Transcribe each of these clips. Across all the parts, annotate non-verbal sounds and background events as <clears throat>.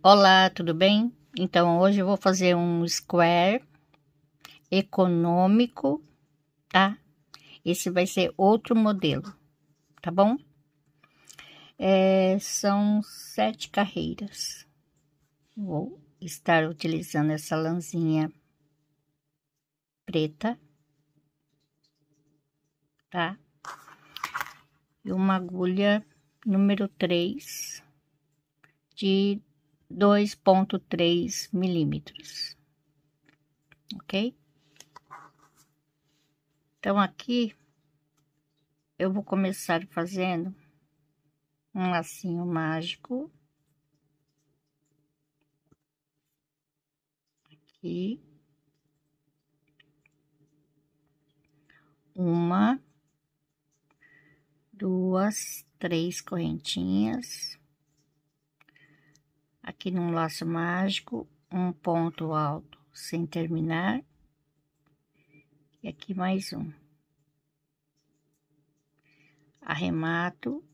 Olá, tudo bem? Então, hoje eu vou fazer um square econômico, tá? Esse vai ser outro modelo, tá bom? É, são sete carreiras. Vou estar utilizando essa lãzinha preta, tá? E uma agulha número 3 de 2,3 milímetros, ok? Então, aqui eu vou começar fazendo um lacinho mágico. Aqui. Uma, duas, três correntinhas aqui num laço mágico, um ponto alto sem terminar, e aqui mais um. Arremato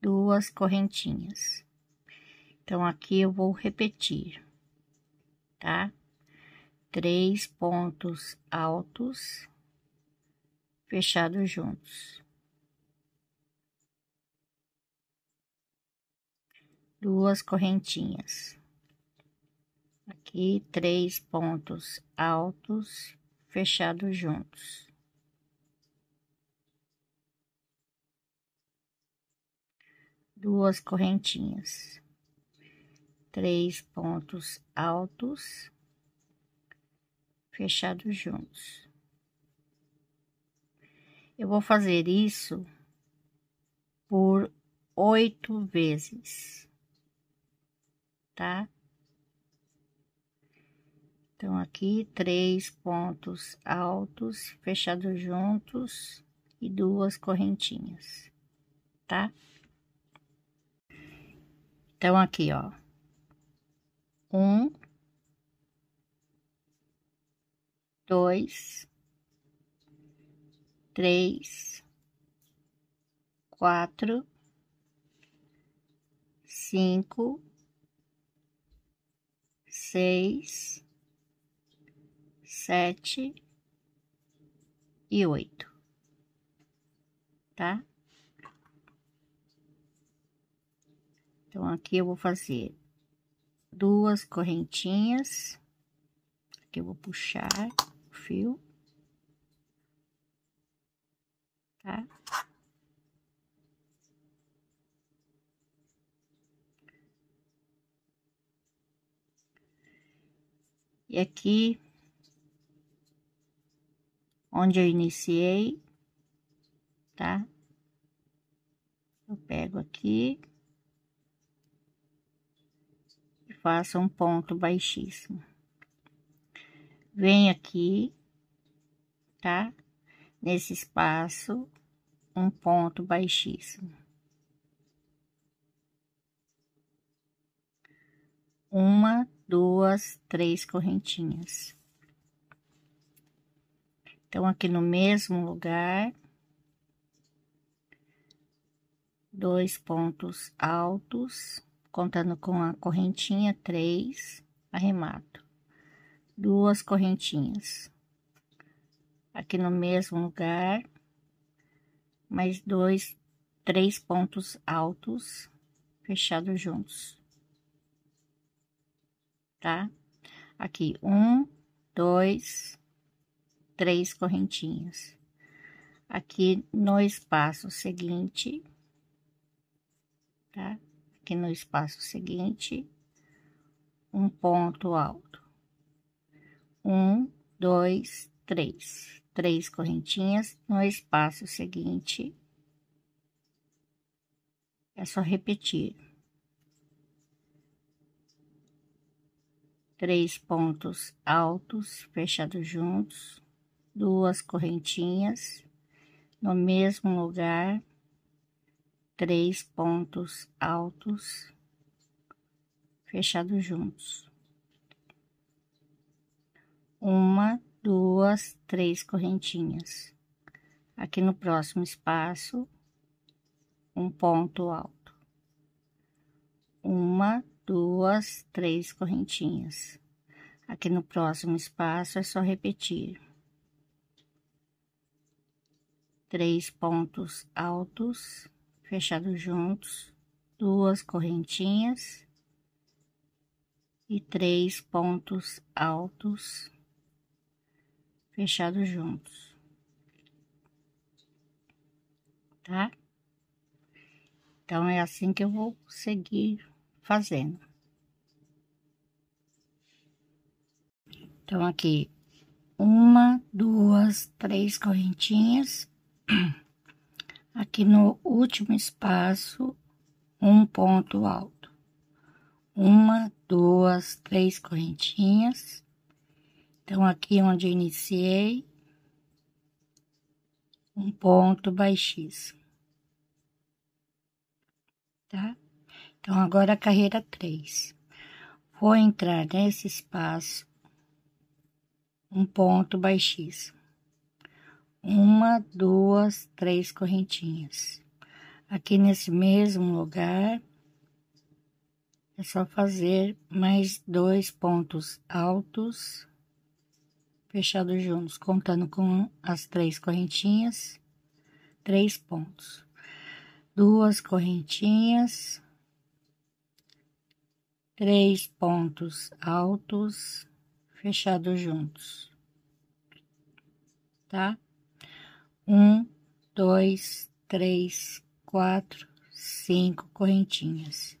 duas correntinhas. Então, aqui eu vou repetir, tá? Três pontos altos fechados juntos. duas correntinhas. Aqui, três pontos altos fechados juntos. Duas correntinhas. Três pontos altos fechados juntos. Eu vou fazer isso por oito vezes tá? Então, aqui três pontos altos, fechados juntos e duas correntinhas, tá? Então, aqui, ó. Um. Dois. Três. Quatro. Cinco seis, sete e oito, tá? Então, aqui eu vou fazer duas correntinhas, aqui eu vou puxar o fio, tá? aqui, onde eu iniciei, tá? Eu pego aqui e faço um ponto baixíssimo. Venho aqui, tá? Nesse espaço, um ponto baixíssimo. Uma duas, três correntinhas. Então, aqui no mesmo lugar, dois pontos altos, contando com a correntinha, três, arremato, duas correntinhas. Aqui no mesmo lugar, mais dois, três pontos altos, fechados juntos tá? Aqui, um, dois, três correntinhas. Aqui no espaço seguinte, tá? Aqui no espaço seguinte, um ponto alto. Um, dois, três. Três correntinhas no espaço seguinte. É só repetir. três pontos altos fechados juntos, duas correntinhas no mesmo lugar, três pontos altos fechados juntos. Uma, duas, três correntinhas. Aqui no próximo espaço, um ponto alto. Uma, duas, três correntinhas. Aqui no próximo espaço é só repetir. Três pontos altos, fechados juntos, duas correntinhas e três pontos altos fechados juntos, tá? Então, é assim que eu vou seguir fazendo. Então, aqui, uma, duas, três correntinhas. <clears throat> Aqui no último espaço, um ponto alto. Uma, duas, três correntinhas. Então, aqui onde eu iniciei, um ponto baixíssimo. Tá? Então, agora a carreira 3. Vou entrar nesse espaço, um ponto baixíssimo. Uma, duas, três correntinhas. Aqui nesse mesmo lugar, é só fazer mais dois pontos altos fechados juntos, contando com as três correntinhas, três pontos, duas correntinhas, três pontos altos fechados juntos, tá? Um, dois, três, quatro, cinco correntinhas.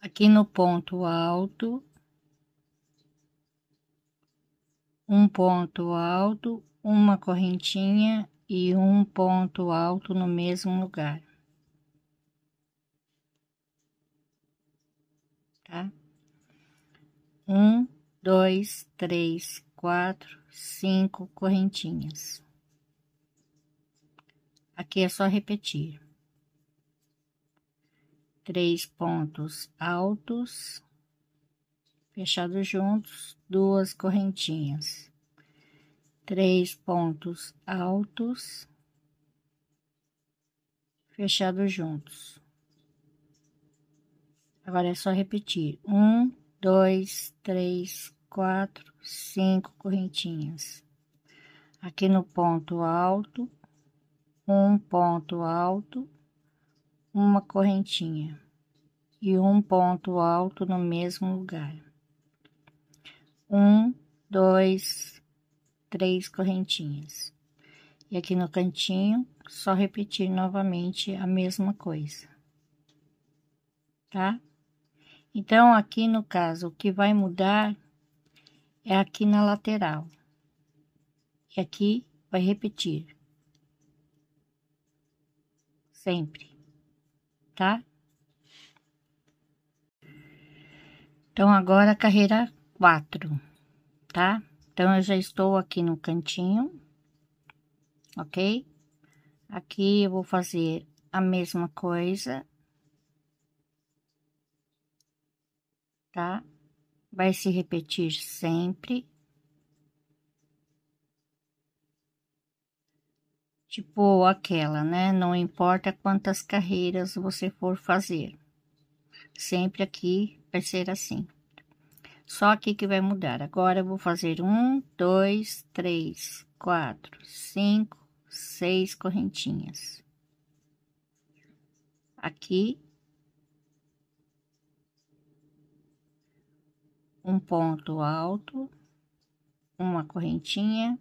Aqui no ponto alto, um ponto alto, uma correntinha e um ponto alto no mesmo lugar. tá? Um, dois, três, quatro, cinco correntinhas. Aqui é só repetir. Três pontos altos, fechados juntos, duas correntinhas. Três pontos altos, fechados juntos Agora é só repetir. Um, dois, três, quatro, cinco correntinhas. Aqui no ponto alto, um ponto alto, uma correntinha. E um ponto alto no mesmo lugar. Um, dois, três correntinhas. E aqui no cantinho, só repetir novamente a mesma coisa, tá? Então, aqui no caso, o que vai mudar é aqui na lateral. E aqui vai repetir. Sempre, tá? Então, agora carreira 4, tá? Então, eu já estou aqui no cantinho, ok? Aqui eu vou fazer a mesma coisa, tá? Vai se repetir sempre. Tipo aquela, né? Não importa quantas carreiras você for fazer. Sempre aqui vai ser assim. Só aqui que vai mudar. Agora eu vou fazer um, dois, três, quatro, cinco, seis correntinhas. Aqui um ponto alto, uma correntinha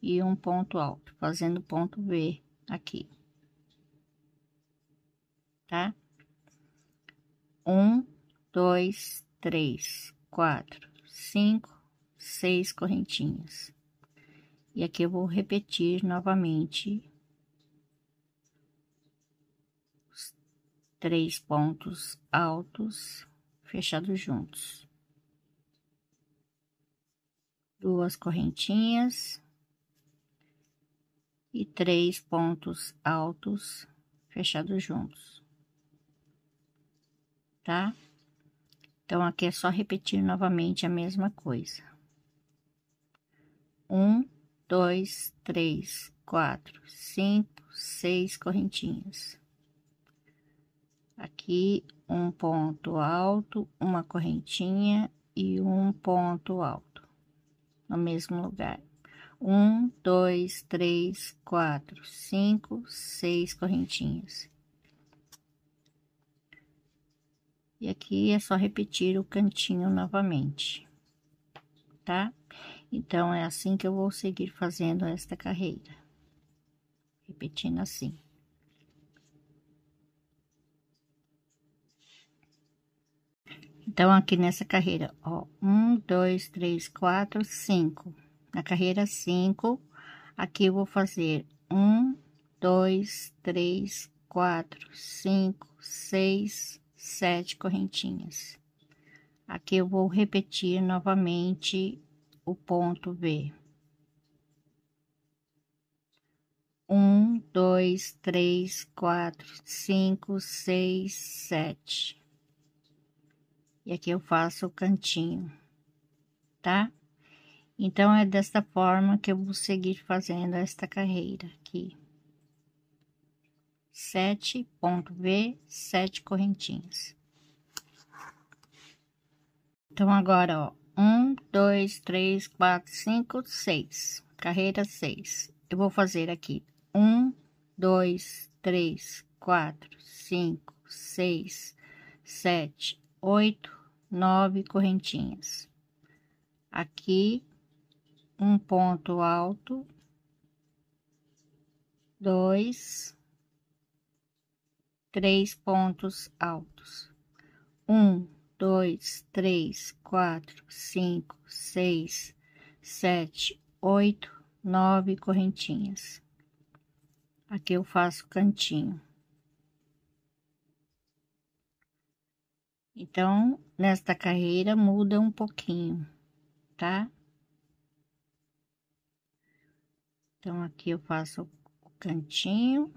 e um ponto alto, fazendo ponto B aqui, tá? Um, dois, três, quatro, cinco, seis correntinhas. E aqui eu vou repetir novamente os três pontos altos fechados juntos duas correntinhas e três pontos altos fechados juntos, tá? Então, aqui é só repetir novamente a mesma coisa. Um, dois, três, quatro, cinco, seis correntinhas. Aqui, um ponto alto, uma correntinha e um ponto alto no mesmo lugar. Um, dois, três, quatro, cinco, seis correntinhas. E aqui é só repetir o cantinho novamente, tá? Então, é assim que eu vou seguir fazendo esta carreira. Repetindo assim. Então, aqui nessa carreira, ó, um, dois, três, quatro, cinco. Na carreira cinco, aqui eu vou fazer um, dois, três, quatro, cinco, seis, sete correntinhas. Aqui eu vou repetir novamente o ponto B. Um, dois, três, quatro, cinco, seis, sete. E aqui eu faço o cantinho, tá? Então, é desta forma que eu vou seguir fazendo esta carreira aqui. Sete ponto V, sete correntinhas. Então, agora, ó, um, dois, três, quatro, cinco, seis. Carreira seis. Eu vou fazer aqui um, dois, três, quatro, cinco, seis, sete, oito, nove correntinhas. Aqui, um ponto alto, dois, três pontos altos. Um, dois, três, quatro, cinco, seis, sete, oito, nove correntinhas. Aqui eu faço cantinho. Então, nesta carreira muda um pouquinho, tá? Então, aqui eu faço o cantinho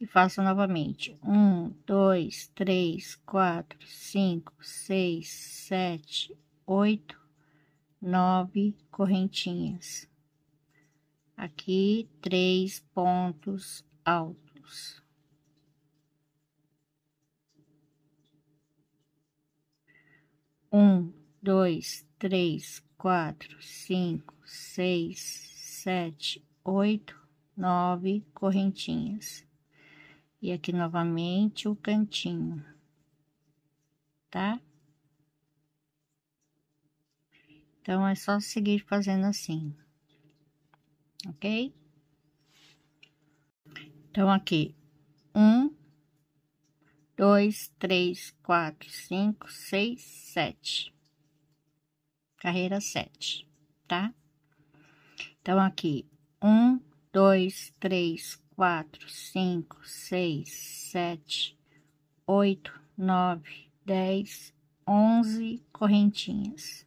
e faço novamente. Um, dois, três, quatro, cinco, seis, sete, oito, nove correntinhas. Aqui, três pontos altos. um, dois, três, quatro, cinco, seis, sete, oito, nove correntinhas. E aqui novamente o cantinho, tá? Então, é só seguir fazendo assim, ok? Então, aqui, um, dois, três, quatro, cinco, seis, sete. Carreira sete, tá? Então, aqui, um, dois, três, quatro, cinco, seis, sete, oito, nove, dez, onze correntinhas.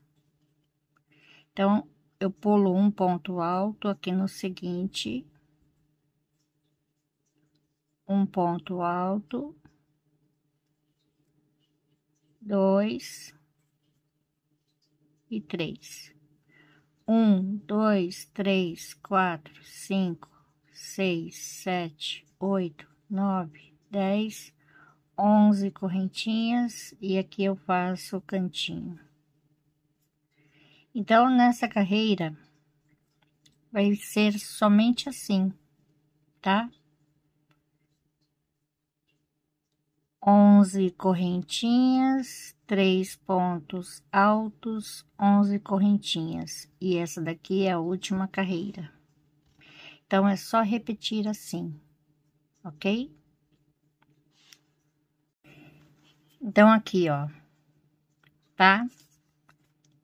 Então, eu pulo um ponto alto aqui no seguinte, um ponto alto, dois e três. Um, dois, três, quatro, cinco, seis, sete, oito, nove, dez, onze correntinhas e aqui eu faço o cantinho. Então, nessa carreira, vai ser somente assim, tá? 11 correntinhas, 3 pontos altos, 11 correntinhas. E essa daqui é a última carreira. Então, é só repetir assim, ok? Então, aqui, ó, tá?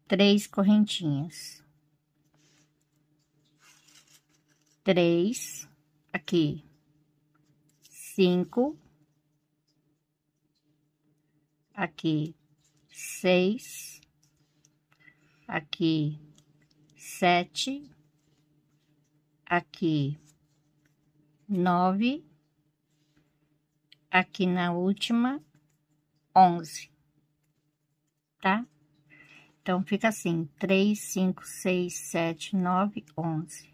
Três correntinhas. Três, aqui, cinco, aqui seis, aqui sete, aqui nove, aqui na última onze, tá? Então, fica assim, três, cinco, seis, sete, nove, onze,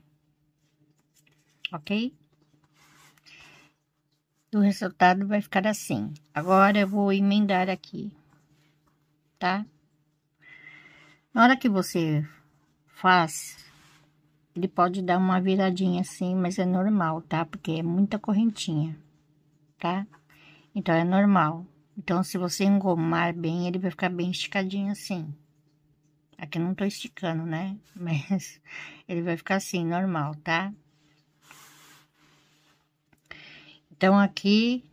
ok? do resultado vai ficar assim. Agora, eu vou emendar aqui, tá? Na hora que você faz, ele pode dar uma viradinha assim, mas é normal, tá? Porque é muita correntinha, tá? Então, é normal. Então, se você engomar bem, ele vai ficar bem esticadinho assim. Aqui não tô esticando, né? <laughs> Mas ele vai ficar assim, normal, tá? Então, aqui,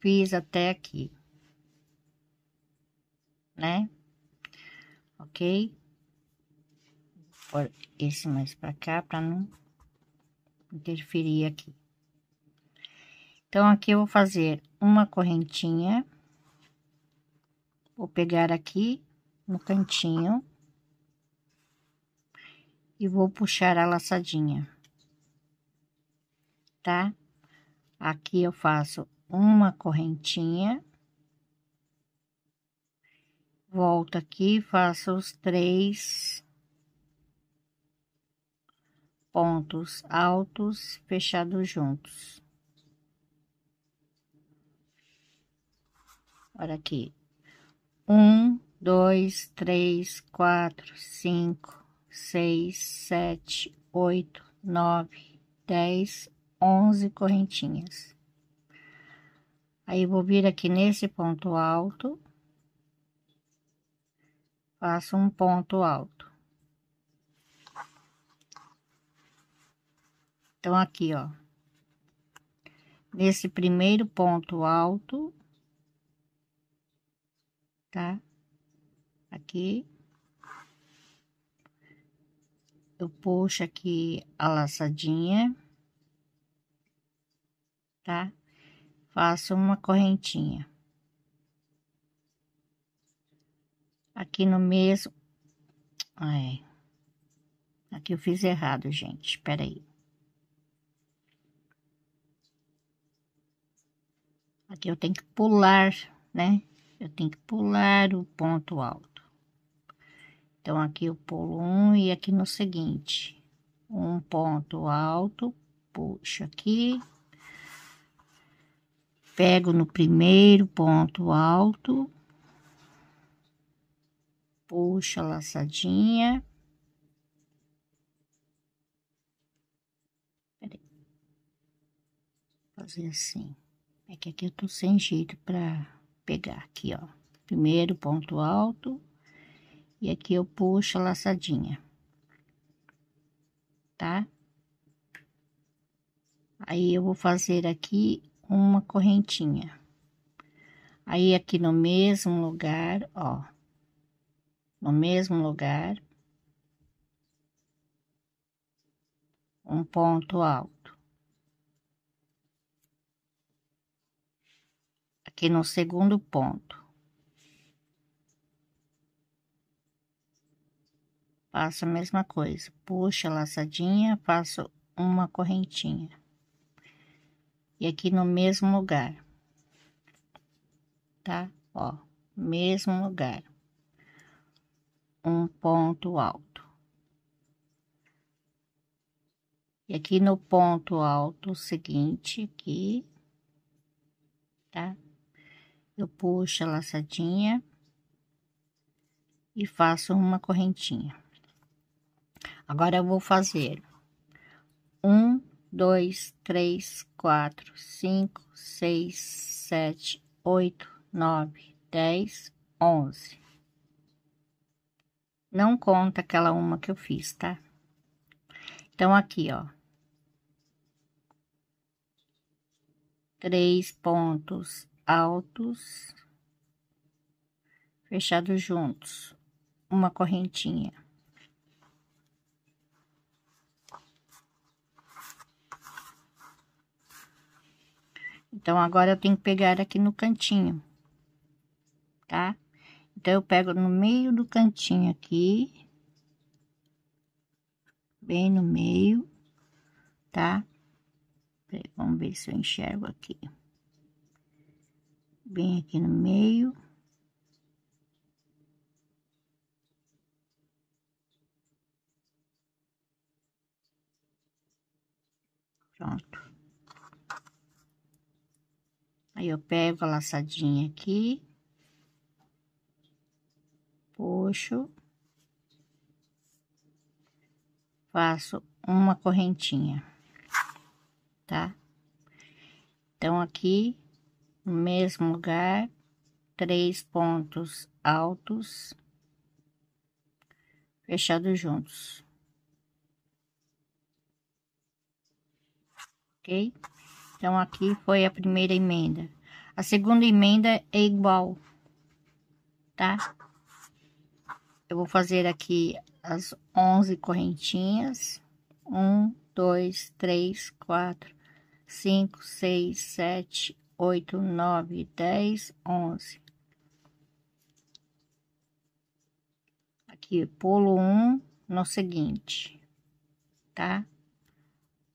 fiz até aqui, né? Ok? Vou pôr esse mais pra cá, pra não interferir aqui. Então, aqui eu vou fazer uma correntinha. Vou pegar aqui no cantinho. E vou puxar a laçadinha. Tá? Aqui eu faço uma correntinha. Volto aqui, faço os três pontos altos fechados juntos. Olha aqui. Um, dois, três, quatro, cinco, seis, sete, oito, nove, dez, 11 correntinhas. Aí, vou vir aqui nesse ponto alto, faço um ponto alto. Então, aqui, ó, nesse primeiro ponto alto, tá? Aqui, eu puxo aqui a laçadinha tá? Faço uma correntinha. Aqui no mesmo... É. Aqui eu fiz errado, gente. Espera aí. Aqui eu tenho que pular, né? Eu tenho que pular o ponto alto. Então, aqui eu pulo um e aqui no seguinte. Um ponto alto, puxo aqui, pego no primeiro ponto alto, puxo a laçadinha. Fazer assim. É que aqui eu tô sem jeito pra pegar aqui, ó. Primeiro ponto alto. E aqui eu puxo a laçadinha. Tá? Aí, eu vou fazer aqui uma correntinha. Aí aqui no mesmo lugar, ó, no mesmo lugar, um ponto alto. Aqui no segundo ponto. Faço a mesma coisa, Puxa a laçadinha, faço uma correntinha e aqui no mesmo lugar, tá? Ó, mesmo lugar, um ponto alto. E aqui no ponto alto seguinte, aqui, tá? Eu puxo a laçadinha e faço uma correntinha. Agora eu vou fazer um, dois, três, quatro, cinco, seis, sete, oito, nove, dez, onze. Não conta aquela uma que eu fiz, tá? Então, aqui, ó. Três pontos altos fechados juntos, uma correntinha. Então, agora eu tenho que pegar aqui no cantinho, tá? Então, eu pego no meio do cantinho aqui, bem no meio, tá? Vamos ver se eu enxergo aqui. Bem aqui no meio. Pronto. Aí, eu pego a laçadinha aqui. Puxo. Faço uma correntinha, tá? Então, aqui, no mesmo lugar, três pontos altos fechados juntos. Ok? Então, aqui foi a primeira emenda. A segunda emenda é igual, tá? Eu vou fazer aqui as 11 correntinhas. 1, 2, 3, 4, 5, 6, 7, 8, 9, 10, 11. Aqui, pulo um no seguinte, tá?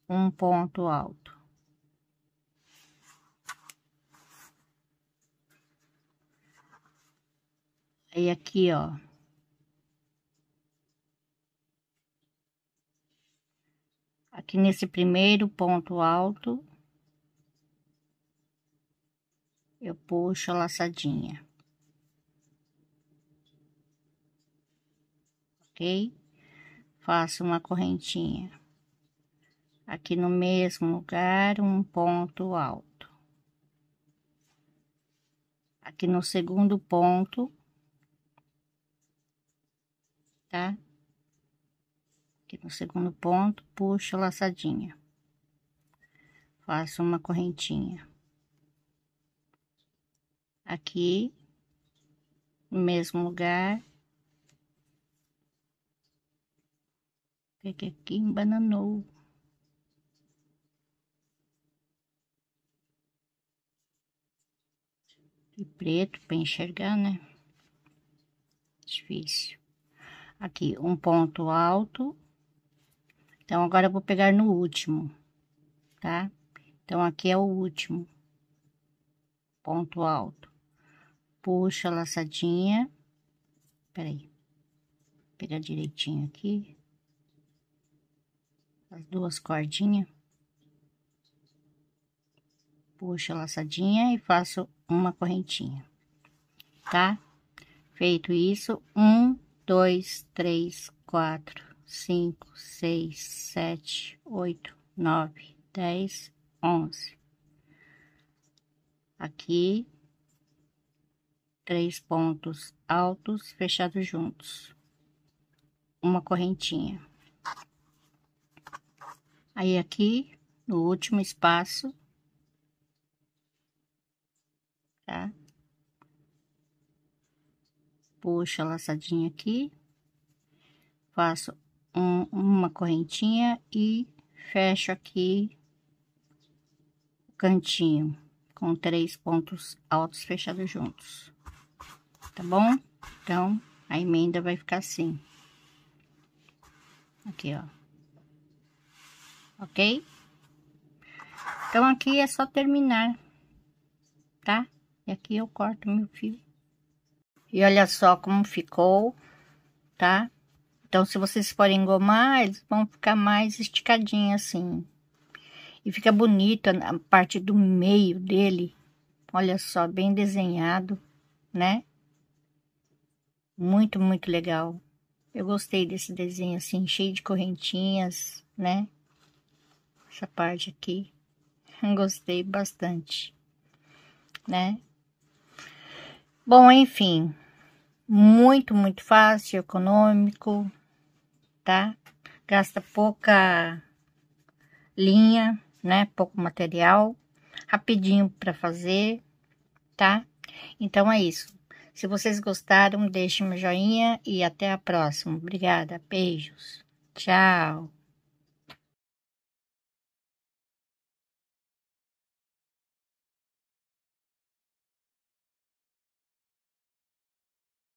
Um ponto alto. Aí aqui, ó. Aqui nesse primeiro ponto alto, eu puxo a laçadinha. Ok? Faço uma correntinha. Aqui no mesmo lugar, um ponto alto. Aqui no segundo ponto, tá? Aqui no segundo ponto, puxo laçadinha. Faço uma correntinha. Aqui, no mesmo lugar. Peguei aqui, embananou. E preto para enxergar, né? Difícil aqui um ponto alto. Então, agora eu vou pegar no último, tá? Então, aqui é o último ponto alto. Puxa a laçadinha. Peraí. Vou pegar direitinho aqui. As duas cordinhas. Puxa a laçadinha e faço uma correntinha, tá? Feito isso, um dois, três, quatro, cinco, seis, sete, oito, nove, dez, onze. Aqui, três pontos altos fechados juntos, uma correntinha. Aí aqui, no último espaço, tá? puxo a laçadinha aqui, faço um, uma correntinha e fecho aqui o cantinho com três pontos altos fechados juntos, tá bom? Então, a emenda vai ficar assim. Aqui, ó. Ok? Então, aqui é só terminar, tá? E aqui eu corto meu fio. E olha só como ficou, tá? Então, se vocês forem engomar, eles vão ficar mais esticadinhos assim. E fica bonito a parte do meio dele. Olha só, bem desenhado, né? Muito, muito legal. Eu gostei desse desenho assim, cheio de correntinhas, né? Essa parte aqui. <laughs> Gostei bastante, né? Bom, enfim muito, muito fácil, econômico, tá? Gasta pouca linha, né? Pouco material, rapidinho para fazer, tá? Então é isso. Se vocês gostaram, deixem um joinha e até a próxima. Obrigada, beijos. Tchau.